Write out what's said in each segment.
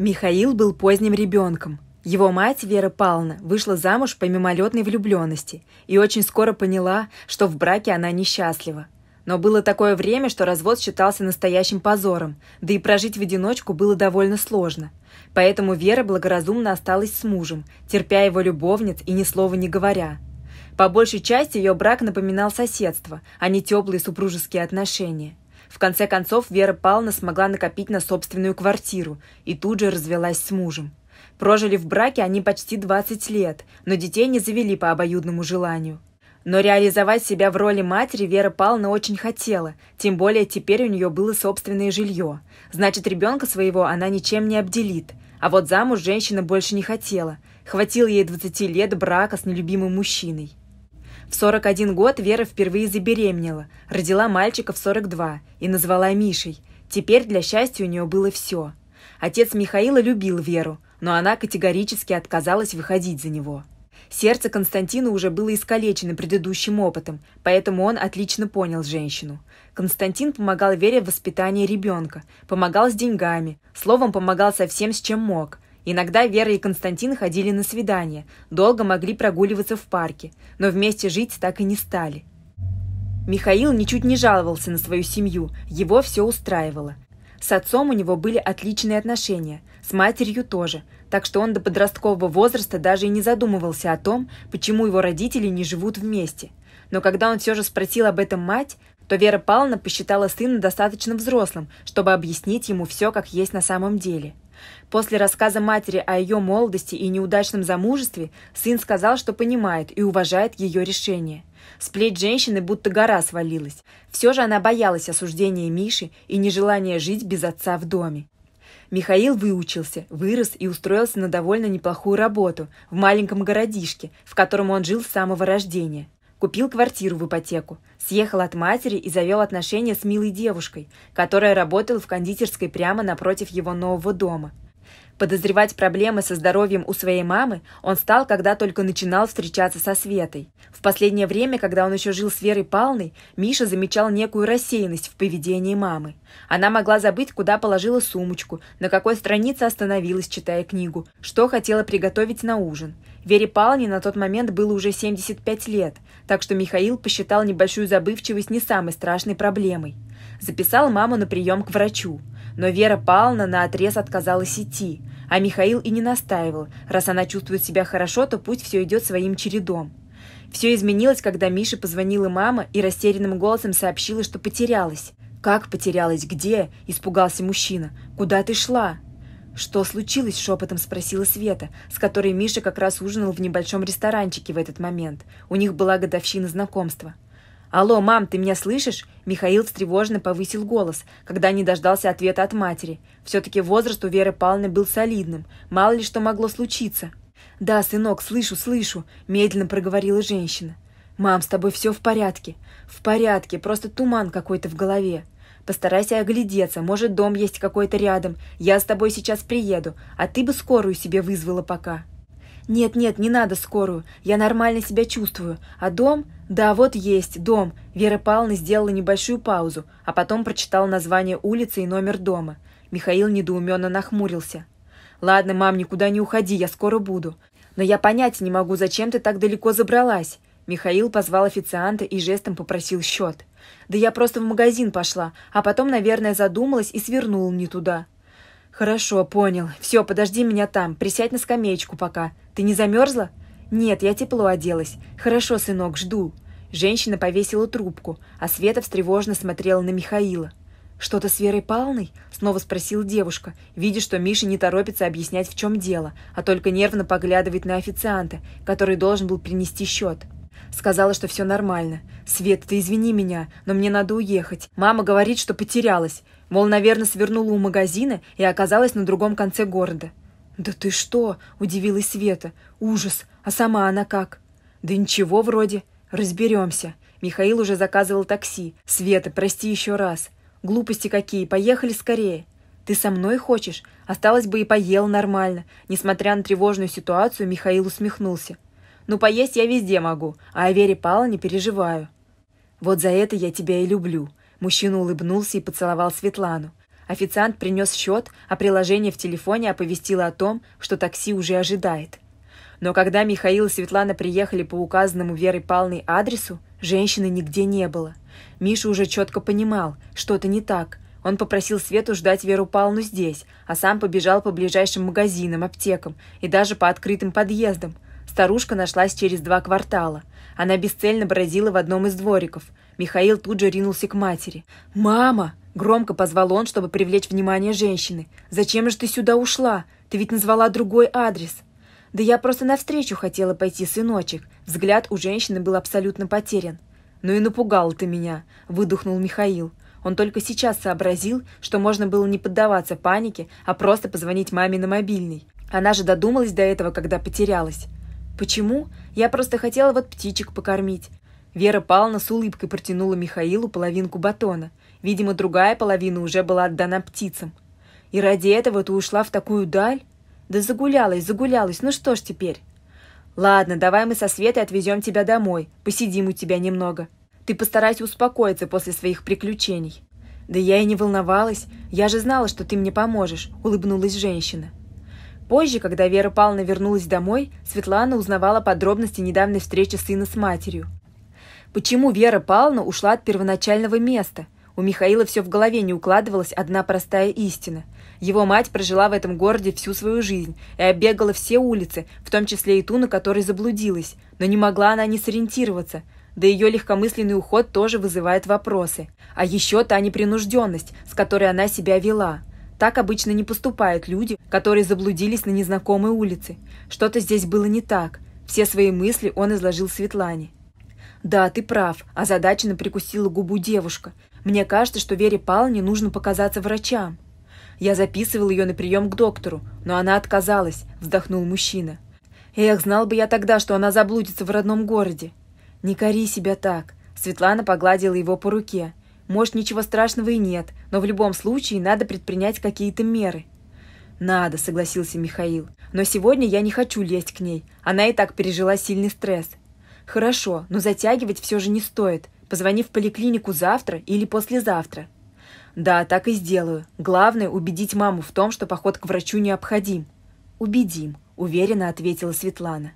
Михаил был поздним ребенком. Его мать, Вера Павловна, вышла замуж по мимолетной влюбленности и очень скоро поняла, что в браке она несчастлива. Но было такое время, что развод считался настоящим позором, да и прожить в одиночку было довольно сложно. Поэтому Вера благоразумно осталась с мужем, терпя его любовниц и ни слова не говоря. По большей части ее брак напоминал соседство, а не теплые супружеские отношения – в конце концов, Вера Павловна смогла накопить на собственную квартиру и тут же развелась с мужем. Прожили в браке они почти 20 лет, но детей не завели по обоюдному желанию. Но реализовать себя в роли матери Вера Павловна очень хотела, тем более теперь у нее было собственное жилье. Значит, ребенка своего она ничем не обделит. А вот замуж женщина больше не хотела. Хватило ей 20 лет брака с нелюбимым мужчиной. В 41 год Вера впервые забеременела, родила мальчика в 42 и назвала Мишей. Теперь для счастья у нее было все. Отец Михаила любил Веру, но она категорически отказалась выходить за него. Сердце Константина уже было искалечено предыдущим опытом, поэтому он отлично понял женщину. Константин помогал Вере в воспитании ребенка, помогал с деньгами, словом, помогал со всем, с чем мог – Иногда Вера и Константин ходили на свидания, долго могли прогуливаться в парке, но вместе жить так и не стали. Михаил ничуть не жаловался на свою семью, его все устраивало. С отцом у него были отличные отношения, с матерью тоже, так что он до подросткового возраста даже и не задумывался о том, почему его родители не живут вместе. Но когда он все же спросил об этом мать, то Вера Павловна посчитала сына достаточно взрослым, чтобы объяснить ему все, как есть на самом деле – После рассказа матери о ее молодости и неудачном замужестве, сын сказал, что понимает и уважает ее решение. Сплеть женщины будто гора свалилась. Все же она боялась осуждения Миши и нежелания жить без отца в доме. Михаил выучился, вырос и устроился на довольно неплохую работу в маленьком городишке, в котором он жил с самого рождения. Купил квартиру в ипотеку, съехал от матери и завел отношения с милой девушкой, которая работала в кондитерской прямо напротив его нового дома. Подозревать проблемы со здоровьем у своей мамы он стал, когда только начинал встречаться со Светой. В последнее время, когда он еще жил с Верой Палной, Миша замечал некую рассеянность в поведении мамы. Она могла забыть, куда положила сумочку, на какой странице остановилась, читая книгу, что хотела приготовить на ужин. Вере Палне на тот момент было уже 75 лет – так что Михаил посчитал небольшую забывчивость не самой страшной проблемой. Записал маму на прием к врачу, но Вера Павловна отрез отказалась идти, а Михаил и не настаивал. Раз она чувствует себя хорошо, то пусть все идет своим чередом. Все изменилось, когда Мише позвонила мама и растерянным голосом сообщила, что потерялась. «Как потерялась? Где?» – испугался мужчина. «Куда ты шла?» «Что случилось?» – шепотом спросила Света, с которой Миша как раз ужинал в небольшом ресторанчике в этот момент. У них была годовщина знакомства. «Алло, мам, ты меня слышишь?» Михаил встревоженно повысил голос, когда не дождался ответа от матери. Все-таки возраст у Веры Павловны был солидным. Мало ли что могло случиться. «Да, сынок, слышу, слышу», – медленно проговорила женщина. «Мам, с тобой все в порядке?» «В порядке, просто туман какой-то в голове». Постарайся оглядеться, может, дом есть какой-то рядом. Я с тобой сейчас приеду, а ты бы скорую себе вызвала пока». «Нет-нет, не надо скорую. Я нормально себя чувствую. А дом? Да, вот есть, дом». Вера Павловна сделала небольшую паузу, а потом прочитал название улицы и номер дома. Михаил недоуменно нахмурился. «Ладно, мам, никуда не уходи, я скоро буду. Но я понять не могу, зачем ты так далеко забралась». Михаил позвал официанта и жестом попросил счет. Да я просто в магазин пошла, а потом, наверное, задумалась и свернула не туда. Хорошо, понял. Все, подожди меня там, присядь на скамеечку пока. Ты не замерзла? Нет, я тепло оделась. Хорошо, сынок, жду. Женщина повесила трубку, а Света встревожно смотрела на Михаила. «Что-то с Верой Павловной?» — снова спросила девушка, видя, что Миша не торопится объяснять, в чем дело, а только нервно поглядывает на официанта, который должен был принести счет. — Сказала, что все нормально. «Свет, ты извини меня, но мне надо уехать. Мама говорит, что потерялась. Мол, наверное, свернула у магазина и оказалась на другом конце города». «Да ты что?» – удивилась Света. «Ужас! А сама она как?» «Да ничего вроде. Разберемся». Михаил уже заказывал такси. «Света, прости еще раз. Глупости какие, поехали скорее». «Ты со мной хочешь? Осталось бы и поел нормально». Несмотря на тревожную ситуацию, Михаил усмехнулся. Ну, поесть я везде могу, а о Вере не переживаю». «Вот за это я тебя и люблю», – мужчина улыбнулся и поцеловал Светлану. Официант принес счет, а приложение в телефоне оповестило о том, что такси уже ожидает. Но когда Михаил и Светлана приехали по указанному Верой Павловной адресу, женщины нигде не было. Миша уже четко понимал, что-то не так. Он попросил Свету ждать Веру Павловну здесь, а сам побежал по ближайшим магазинам, аптекам и даже по открытым подъездам – Старушка нашлась через два квартала. Она бесцельно бродила в одном из двориков. Михаил тут же ринулся к матери. «Мама!» – громко позвал он, чтобы привлечь внимание женщины. «Зачем же ты сюда ушла? Ты ведь назвала другой адрес». «Да я просто навстречу хотела пойти, сыночек». Взгляд у женщины был абсолютно потерян. «Ну и напугал ты меня», – выдохнул Михаил. Он только сейчас сообразил, что можно было не поддаваться панике, а просто позвонить маме на мобильный. Она же додумалась до этого, когда потерялась. Почему? Я просто хотела вот птичек покормить. Вера Павловна с улыбкой протянула Михаилу половинку батона. Видимо, другая половина уже была отдана птицам. И ради этого ты ушла в такую даль? Да загулялась, загулялась, ну что ж теперь? Ладно, давай мы со Светой отвезем тебя домой, посидим у тебя немного. Ты постарайся успокоиться после своих приключений. Да я и не волновалась, я же знала, что ты мне поможешь, улыбнулась женщина. Позже, когда Вера Павловна вернулась домой, Светлана узнавала подробности недавней встречи сына с матерью. Почему Вера Павловна ушла от первоначального места? У Михаила все в голове не укладывалась одна простая истина. Его мать прожила в этом городе всю свою жизнь и оббегала все улицы, в том числе и ту, на которой заблудилась, но не могла она не сориентироваться – да ее легкомысленный уход тоже вызывает вопросы. А еще та непринужденность, с которой она себя вела. Так обычно не поступают люди, которые заблудились на незнакомой улице. Что-то здесь было не так. Все свои мысли он изложил Светлане. «Да, ты прав», а – озадаченно прикусила губу девушка. «Мне кажется, что Вере Павловне нужно показаться врачам». «Я записывал ее на прием к доктору, но она отказалась», – вздохнул мужчина. «Эх, знал бы я тогда, что она заблудится в родном городе». «Не кори себя так», – Светлана погладила его по руке. Может, ничего страшного и нет, но в любом случае надо предпринять какие-то меры. «Надо», — согласился Михаил. «Но сегодня я не хочу лезть к ней. Она и так пережила сильный стресс». «Хорошо, но затягивать все же не стоит. Позвони в поликлинику завтра или послезавтра». «Да, так и сделаю. Главное — убедить маму в том, что поход к врачу необходим». «Убедим», — уверенно ответила Светлана.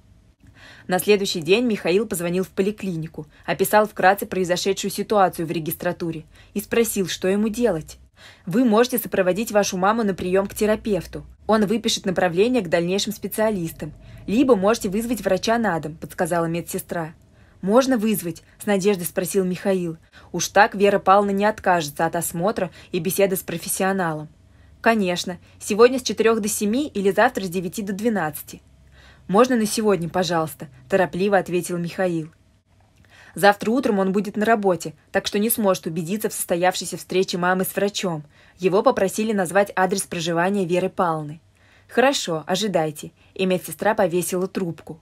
На следующий день Михаил позвонил в поликлинику, описал вкратце произошедшую ситуацию в регистратуре и спросил, что ему делать. Вы можете сопроводить вашу маму на прием к терапевту. Он выпишет направление к дальнейшим специалистам. Либо можете вызвать врача на дом, подсказала медсестра. «Можно вызвать?» – с надеждой спросил Михаил. Уж так Вера Павловна не откажется от осмотра и беседы с профессионалом. «Конечно. Сегодня с 4 до 7 или завтра с 9 до 12. «Можно на сегодня, пожалуйста», – торопливо ответил Михаил. Завтра утром он будет на работе, так что не сможет убедиться в состоявшейся встрече мамы с врачом. Его попросили назвать адрес проживания Веры Палны. «Хорошо, ожидайте», и медсестра повесила трубку.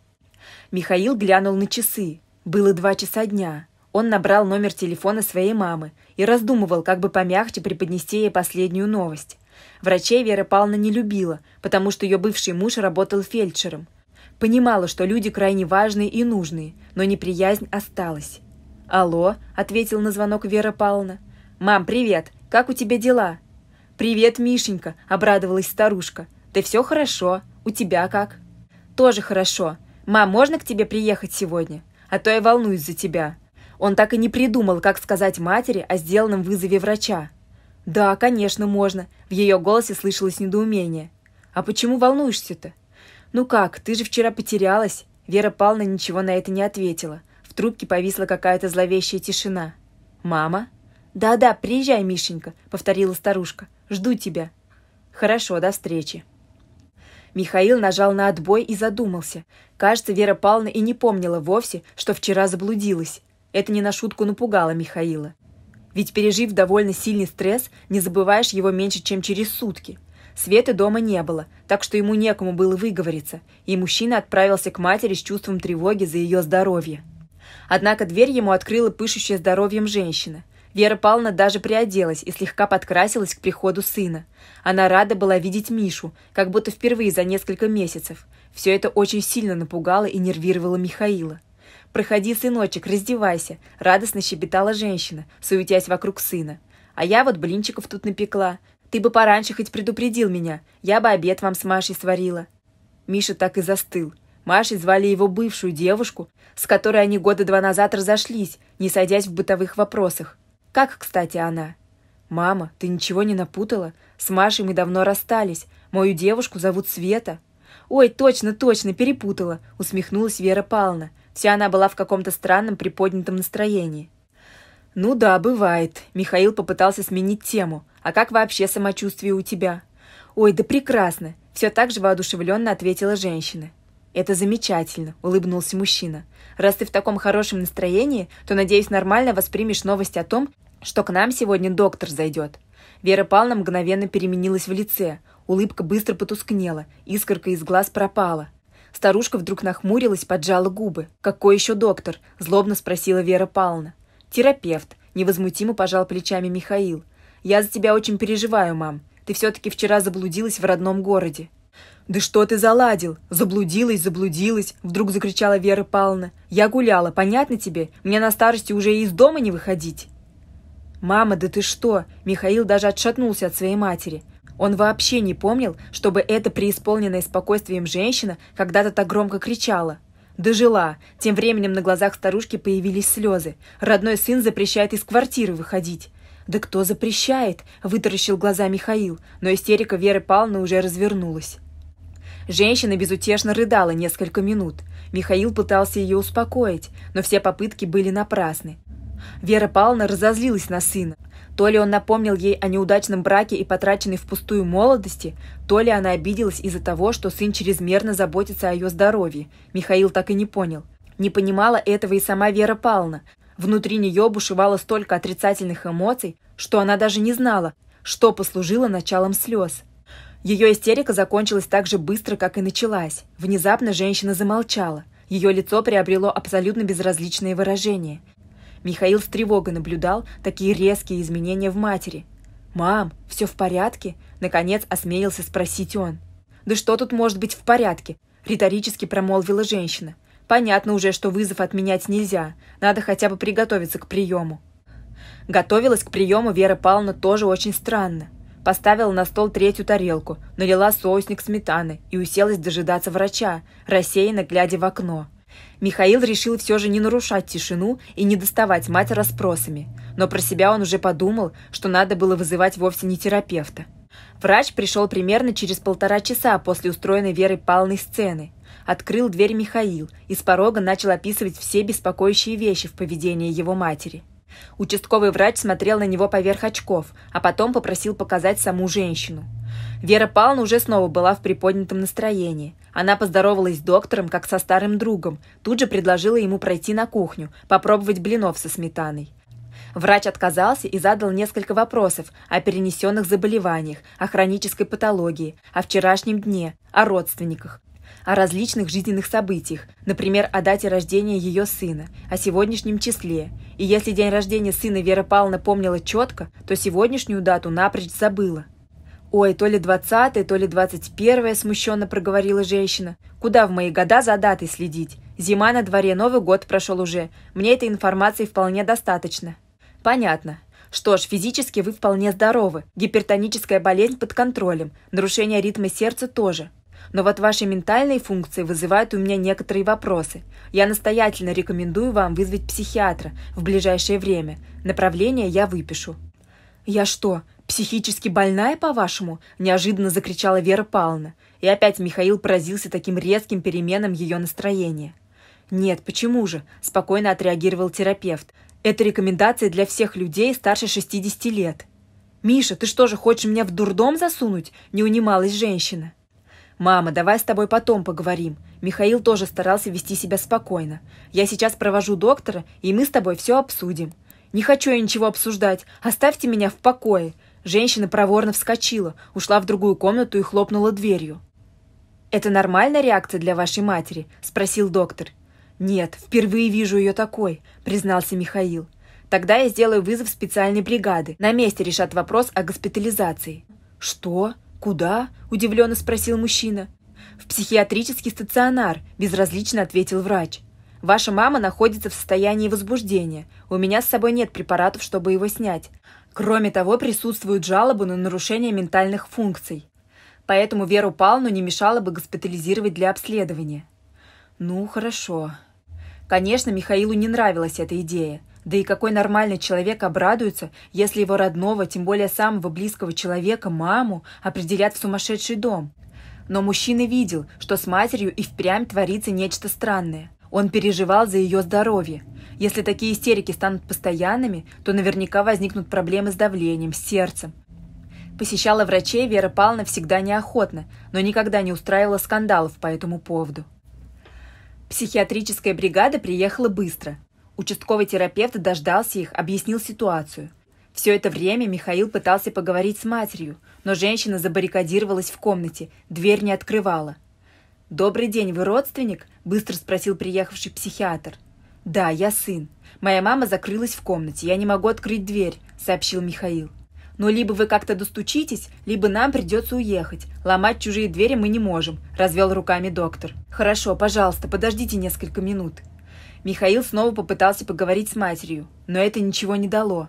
Михаил глянул на часы. Было два часа дня. Он набрал номер телефона своей мамы и раздумывал, как бы помягче преподнести ей последнюю новость. Врачей Вера Павловна не любила, потому что ее бывший муж работал фельдшером – Понимала, что люди крайне важные и нужные, но неприязнь осталась. «Алло», — ответил на звонок Вера Павловна. «Мам, привет! Как у тебя дела?» «Привет, Мишенька!» — обрадовалась старушка. «Ты все хорошо? У тебя как?» «Тоже хорошо. Мам, можно к тебе приехать сегодня? А то я волнуюсь за тебя». Он так и не придумал, как сказать матери о сделанном вызове врача. «Да, конечно, можно», — в ее голосе слышалось недоумение. «А почему волнуешься-то? «Ну как, ты же вчера потерялась?» Вера Павловна ничего на это не ответила. В трубке повисла какая-то зловещая тишина. «Мама?» «Да-да, приезжай, Мишенька», — повторила старушка. «Жду тебя». «Хорошо, до встречи». Михаил нажал на отбой и задумался. Кажется, Вера Павловна и не помнила вовсе, что вчера заблудилась. Это не на шутку напугало Михаила. Ведь пережив довольно сильный стресс, не забываешь его меньше, чем через сутки – Света дома не было, так что ему некому было выговориться, и мужчина отправился к матери с чувством тревоги за ее здоровье. Однако дверь ему открыла пышущая здоровьем женщина. Вера Павловна даже приоделась и слегка подкрасилась к приходу сына. Она рада была видеть Мишу, как будто впервые за несколько месяцев. Все это очень сильно напугало и нервировало Михаила. «Проходи, сыночек, раздевайся», – радостно щебетала женщина, суетясь вокруг сына. «А я вот блинчиков тут напекла. Ты бы пораньше хоть предупредил меня. Я бы обед вам с Машей сварила». Миша так и застыл. Машей звали его бывшую девушку, с которой они года два назад разошлись, не садясь в бытовых вопросах. Как, кстати, она? «Мама, ты ничего не напутала? С Машей мы давно расстались. Мою девушку зовут Света». «Ой, точно, точно, перепутала», — усмехнулась Вера Павловна. Вся она была в каком-то странном приподнятом настроении. «Ну да, бывает». Михаил попытался сменить тему. А как вообще самочувствие у тебя?» «Ой, да прекрасно!» – все так же воодушевленно ответила женщина. «Это замечательно», — улыбнулся мужчина. «Раз ты в таком хорошем настроении, то, надеюсь, нормально воспримешь новость о том, что к нам сегодня доктор зайдет». Вера Павловна мгновенно переменилась в лице. Улыбка быстро потускнела, искорка из глаз пропала. Старушка вдруг нахмурилась, поджала губы. «Какой еще доктор?» – злобно спросила Вера Павловна. «Терапевт», – невозмутимо пожал плечами Михаил. Я за тебя очень переживаю, мам. Ты все-таки вчера заблудилась в родном городе». «Да что ты заладил? Заблудилась, заблудилась!» — вдруг закричала Вера Павловна. «Я гуляла, понятно тебе? Мне на старости уже и из дома не выходить!» «Мама, да ты что?» Михаил даже отшатнулся от своей матери. Он вообще не помнил, чтобы эта преисполненная спокойствием женщина когда-то так громко кричала. Дожила. Тем временем на глазах старушки появились слезы. Родной сын запрещает из квартиры выходить. «Да кто запрещает?» – вытаращил глаза Михаил, но истерика Веры Павловны уже развернулась. Женщина безутешно рыдала несколько минут. Михаил пытался ее успокоить, но все попытки были напрасны. Вера Павловна разозлилась на сына. То ли он напомнил ей о неудачном браке и потраченной впустую молодости, то ли она обиделась из-за того, что сын чрезмерно заботится о ее здоровье. Михаил так и не понял. Не понимала этого и сама Вера Павловна, Внутри нее бушевало столько отрицательных эмоций, что она даже не знала, что послужило началом слез. Ее истерика закончилась так же быстро, как и началась. Внезапно женщина замолчала. Ее лицо приобрело абсолютно безразличное выражение. Михаил с тревогой наблюдал такие резкие изменения в матери. «Мам, все в порядке?» – наконец осмелился спросить он. «Да что тут может быть в порядке?» – риторически промолвила женщина. Понятно уже, что вызов отменять нельзя. Надо хотя бы приготовиться к приему. Готовилась к приему Вера Павловна тоже очень странно. Поставила на стол третью тарелку, налила соусник сметаны и уселась дожидаться врача, рассеянно глядя в окно. Михаил решил все же не нарушать тишину и не доставать мать расспросами, но про себя он уже подумал, что надо было вызывать вовсе не терапевта. Врач пришел примерно через полтора часа после устроенной Верой Павловной сцены – Открыл дверь Михаил и с порога начал описывать все беспокоящие вещи в поведении его матери. Участковый врач смотрел на него поверх очков, а потом попросил показать саму женщину. Вера Павловна уже снова была в приподнятом настроении. Она поздоровалась с доктором, как со старым другом, тут же предложила ему пройти на кухню, попробовать блинов со сметаной. Врач отказался и задал несколько вопросов о перенесенных заболеваниях, о хронической патологии, о вчерашнем дне, о родственниках о различных жизненных событиях, например, о дате рождения ее сына, о сегодняшнем числе. И если день рождения сына Вера Павловна помнила четко, то сегодняшнюю дату напрочь забыла. «Ой, то ли двадцатое, то ли двадцать первое», – смущенно проговорила женщина. «Куда в мои года за датой следить? Зима на дворе, Новый год прошел уже. Мне этой информации вполне достаточно». «Понятно. Что ж, физически вы вполне здоровы. Гипертоническая болезнь под контролем. Нарушение ритма сердца тоже. Но вот ваши ментальные функции вызывают у меня некоторые вопросы. Я настоятельно рекомендую вам вызвать психиатра в ближайшее время. Направление я выпишу». «Я что, психически больная, по-вашему?» – неожиданно закричала Вера Павловна. И опять Михаил поразился таким резким переменам ее настроения. «Нет, почему же?» – спокойно отреагировал терапевт. «Это рекомендации для всех людей старше 60 лет». «Миша, ты что же, хочешь меня в дурдом засунуть?» – не унималась женщина. «Мама, давай с тобой потом поговорим». Михаил тоже старался вести себя спокойно. «Я сейчас провожу доктора, и мы с тобой все обсудим». «Не хочу я ничего обсуждать. Оставьте меня в покое». Женщина проворно вскочила, ушла в другую комнату и хлопнула дверью. «Это нормальная реакция для вашей матери?» – спросил доктор. «Нет, впервые вижу ее такой», – признался Михаил. «Тогда я сделаю вызов специальной бригады. На месте решат вопрос о госпитализации». «Что?» «Куда?» – удивленно спросил мужчина. «В психиатрический стационар», – безразлично ответил врач. «Ваша мама находится в состоянии возбуждения. У меня с собой нет препаратов, чтобы его снять. Кроме того, присутствуют жалобы на нарушение ментальных функций. Поэтому Веру Павловну не мешало бы госпитализировать для обследования». «Ну, хорошо». Конечно, Михаилу не нравилась эта идея. Да и какой нормальный человек обрадуется, если его родного, тем более самого близкого человека, маму, определят в сумасшедший дом? Но мужчина видел, что с матерью и впрямь творится нечто странное. Он переживал за ее здоровье. Если такие истерики станут постоянными, то наверняка возникнут проблемы с давлением, с сердцем. Посещала врачей Вера Павловна всегда неохотно, но никогда не устраивала скандалов по этому поводу. Психиатрическая бригада приехала быстро. Участковый терапевт дождался их, объяснил ситуацию. Все это время Михаил пытался поговорить с матерью, но женщина забаррикадировалась в комнате, дверь не открывала. «Добрый день, вы родственник?» – быстро спросил приехавший психиатр. «Да, я сын. Моя мама закрылась в комнате, я не могу открыть дверь», – сообщил Михаил. «Но либо вы как-то достучитесь, либо нам придется уехать. Ломать чужие двери мы не можем», – развел руками доктор. «Хорошо, пожалуйста, подождите несколько минут», Михаил снова попытался поговорить с матерью, но это ничего не дало.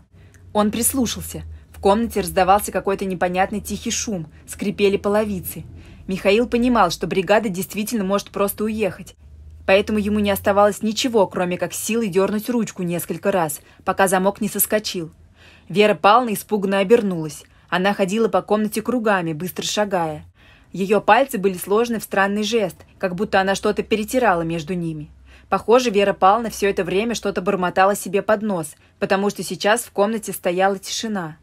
Он прислушался. В комнате раздавался какой-то непонятный тихий шум, скрипели половицы. Михаил понимал, что бригада действительно может просто уехать. Поэтому ему не оставалось ничего, кроме как силой дернуть ручку несколько раз, пока замок не соскочил. Вера Павловна испуганно обернулась. Она ходила по комнате кругами, быстро шагая. Ее пальцы были сложены в странный жест, как будто она что-то перетирала между ними. Похоже, Вера Павловна все это время что-то бормотала себе под нос, потому что сейчас в комнате стояла тишина.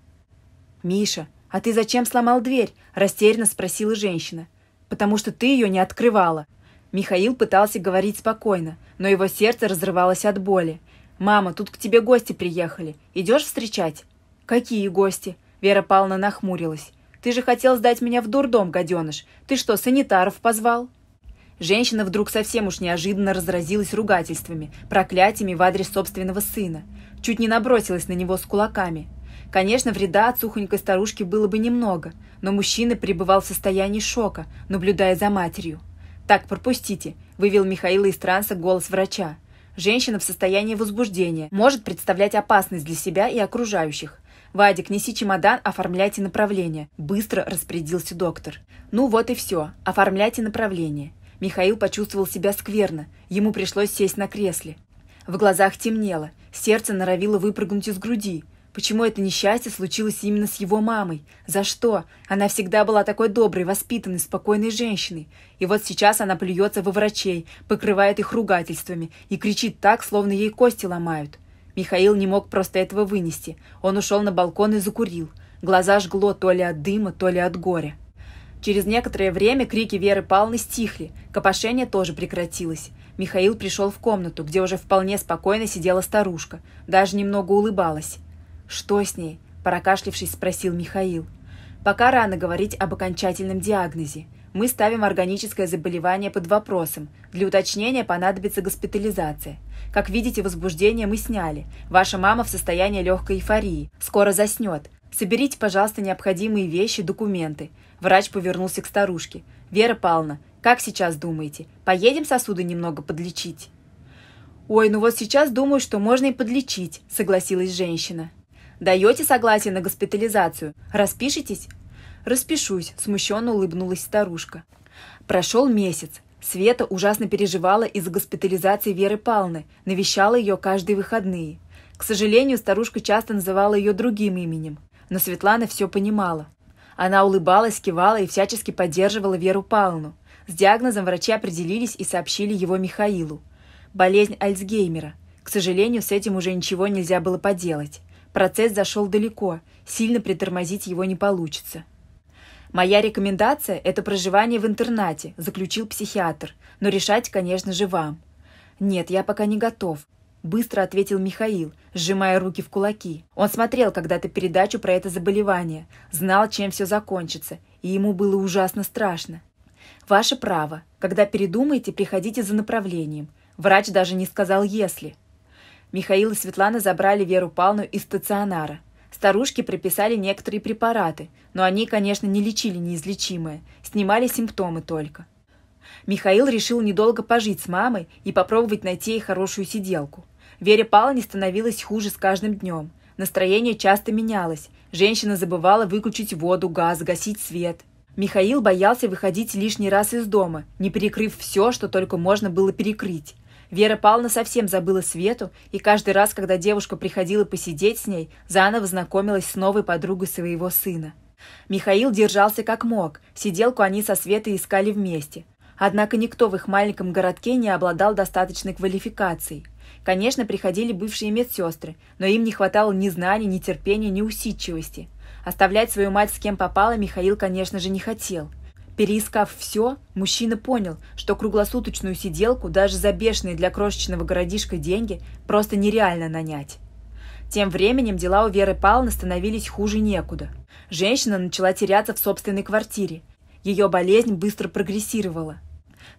«Миша, а ты зачем сломал дверь?» – растерянно спросила женщина. «Потому что ты ее не открывала». Михаил пытался говорить спокойно, но его сердце разрывалось от боли. «Мама, тут к тебе гости приехали. Идешь встречать?» «Какие гости?» – Вера Павловна нахмурилась. «Ты же хотел сдать меня в дурдом, гаденыш. Ты что, санитаров позвал?» Женщина вдруг совсем уж неожиданно разразилась ругательствами, проклятиями в адрес собственного сына. Чуть не набросилась на него с кулаками. Конечно, вреда от сухонькой старушки было бы немного, но мужчина пребывал в состоянии шока, наблюдая за матерью. «Так, пропустите», – вывел Михаила из транса голос врача. «Женщина в состоянии возбуждения может представлять опасность для себя и окружающих. «Вадик, неси чемодан, оформляйте направление», – быстро распорядился доктор. «Ну вот и все. Оформляйте направление. Михаил почувствовал себя скверно, ему пришлось сесть на кресле. В глазах темнело, сердце норовило выпрыгнуть из груди. Почему это несчастье случилось именно с его мамой? За что? Она всегда была такой доброй, воспитанной, спокойной женщиной. И вот сейчас она плюется во врачей, покрывает их ругательствами и кричит так, словно ей кости ломают. Михаил не мог просто этого вынести. Он ушел на балкон и закурил. Глаза жгло то ли от дыма, то ли от горя. Через некоторое время крики Веры Павловны стихли, копошение тоже прекратилось. Михаил пришел в комнату, где уже вполне спокойно сидела старушка, даже немного улыбалась. «Что с ней?» – прокашлившись, спросил Михаил. «Пока рано говорить об окончательном диагнозе. Мы ставим органическое заболевание под вопросом. Для уточнения понадобится госпитализация. Как видите, возбуждение мы сняли. Ваша мама в состоянии легкой эйфории. Скоро заснет. Соберите, пожалуйста, необходимые вещи, документы. Врач повернулся к старушке. «Вера Павловна, как сейчас думаете, поедем сосуды немного подлечить?» «Ой, ну вот сейчас думаю, что можно и подлечить», — согласилась женщина. «Даете согласие на госпитализацию? Распишитесь?» «Распишусь», — смущенно улыбнулась старушка. Прошел месяц. Света ужасно переживала из-за госпитализации Веры Палны, навещала ее каждые выходные. К сожалению, старушка часто называла ее другим именем, но Светлана все понимала. Она улыбалась, кивала и всячески поддерживала Веру Палну. С диагнозом врачи определились и сообщили его Михаилу. Болезнь Альцгеймера. К сожалению, с этим уже ничего нельзя было поделать. Процесс зашел далеко, сильно притормозить его не получится. «Моя рекомендация – это проживание в интернате», – заключил психиатр. «Но решать, конечно же, вам». «Нет, я пока не готов. Быстро ответил Михаил, сжимая руки в кулаки. Он смотрел когда-то передачу про это заболевание, знал, чем все закончится, и ему было ужасно страшно. «Ваше право. Когда передумаете, приходите за направлением. Врач даже не сказал «если». Михаил и Светлана забрали Веру Павловну из стационара. Старушке прописали некоторые препараты, но они, конечно, не лечили неизлечимое, снимали симптомы только. Михаил решил недолго пожить с мамой и попробовать найти ей хорошую сиделку. Вере Павловне становилось хуже с каждым днем. Настроение часто менялось. Женщина забывала выключить воду, газ, гасить свет. Михаил боялся выходить лишний раз из дома, не перекрыв все, что только можно было перекрыть. Вера Павловна совсем забыла Свету, и каждый раз, когда девушка приходила посидеть с ней, заново знакомилась с новой подругой своего сына. Михаил держался как мог, сиделку они со Светой искали вместе. Однако никто в их маленьком городке не обладал достаточной квалификацией – Конечно, приходили бывшие медсестры, но им не хватало ни знаний, ни терпения, ни усидчивости. Оставлять свою мать с кем попало Михаил, конечно же, не хотел. Переискав все, мужчина понял, что круглосуточную сиделку даже за бешеные для крошечного городишка деньги просто нереально нанять. Тем временем дела у Веры Павловны становились хуже некуда. Женщина начала теряться в собственной квартире. Ее болезнь быстро прогрессировала –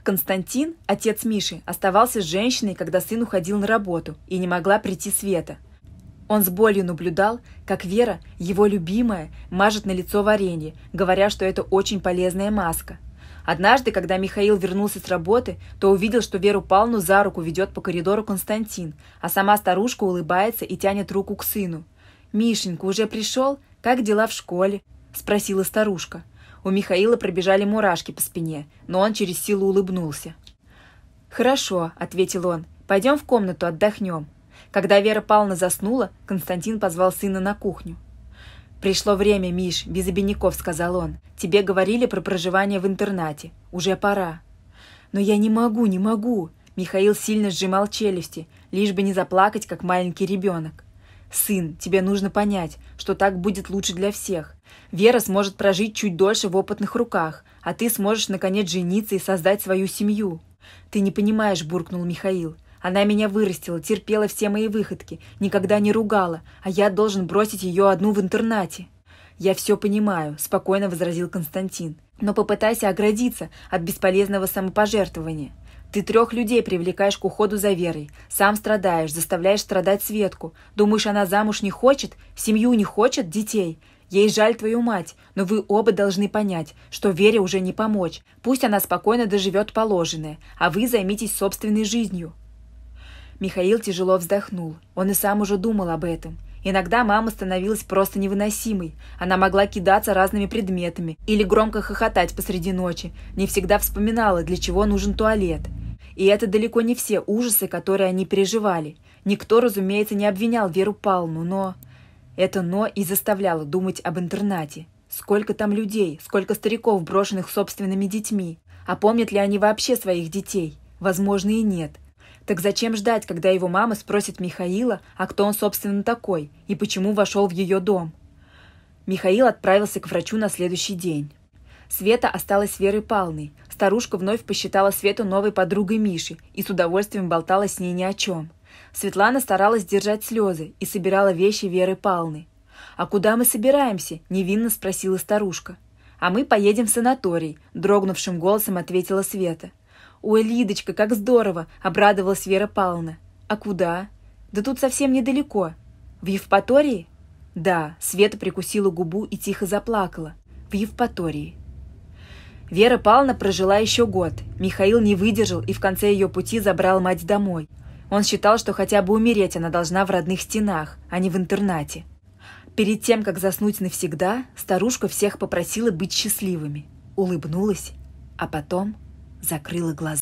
Константин, отец Миши, оставался с женщиной, когда сын уходил на работу, и не могла прийти Света. Он с болью наблюдал, как Вера, его любимая, мажет на лицо варенье, говоря, что это очень полезная маска. Однажды, когда Михаил вернулся с работы, то увидел, что Веру Павловну за руку ведет по коридору Константин, а сама старушка улыбается и тянет руку к сыну. «Мишенька уже пришел? Как дела в школе?» – спросила старушка – у Михаила пробежали мурашки по спине, но он через силу улыбнулся. «Хорошо», — ответил он, — «пойдем в комнату, отдохнем». Когда Вера Павловна заснула, Константин позвал сына на кухню. «Пришло время, Миш, без обиняков», — сказал он. «Тебе говорили про проживание в интернате. Уже пора». «Но я не могу, не могу!» Михаил сильно сжимал челюсти, лишь бы не заплакать, как маленький ребенок. «Сын, тебе нужно понять, что так будет лучше для всех. Вера сможет прожить чуть дольше в опытных руках, а ты сможешь, наконец, жениться и создать свою семью». «Ты не понимаешь», — буркнул Михаил. «Она меня вырастила, терпела все мои выходки, никогда не ругала, а я должен бросить ее одну в интернате». «Я все понимаю», — спокойно возразил Константин. «Но попытайся оградиться от бесполезного самопожертвования. Ты трех людей привлекаешь к уходу за Верой, сам страдаешь, заставляешь страдать Светку. Думаешь, она замуж не хочет, семью не хочет, детей? Ей жаль твою мать, но вы оба должны понять, что Вере уже не помочь. Пусть она спокойно доживет положенное, а вы займитесь собственной жизнью». Михаил тяжело вздохнул. Он и сам уже думал об этом. Иногда мама становилась просто невыносимой. Она могла кидаться разными предметами или громко хохотать посреди ночи, не всегда вспоминала, для чего нужен туалет. И это далеко не все ужасы, которые они переживали. Никто, разумеется, не обвинял Веру Палну, но... Это «но» и заставляло думать об интернате. Сколько там людей, сколько стариков, брошенных собственными детьми. А помнят ли они вообще своих детей? Возможно, и нет. Так зачем ждать, когда его мама спросит Михаила, а кто он, собственно, такой, и почему вошел в ее дом? Михаил отправился к врачу на следующий день. Света осталась с Верой Палной. Старушка вновь посчитала Свету новой подругой Миши и с удовольствием болтала с ней ни о чем – Светлана старалась держать слезы и собирала вещи Веры Палны. «А куда мы собираемся?» – невинно спросила старушка. «А мы поедем в санаторий», – дрогнувшим голосом ответила Света. «Ой, Лидочка, как здорово!» – обрадовалась Вера Павловна. «А куда?» «Да тут совсем недалеко. В Евпатории?» «Да», – Света прикусила губу и тихо заплакала. «В Евпатории». Вера Павловна прожила еще год. Михаил не выдержал и в конце ее пути забрал мать домой. Он считал, что хотя бы умереть она должна в родных стенах, а не в интернате. Перед тем, как заснуть навсегда, старушка всех попросила быть счастливыми, улыбнулась, а потом закрыла глаза.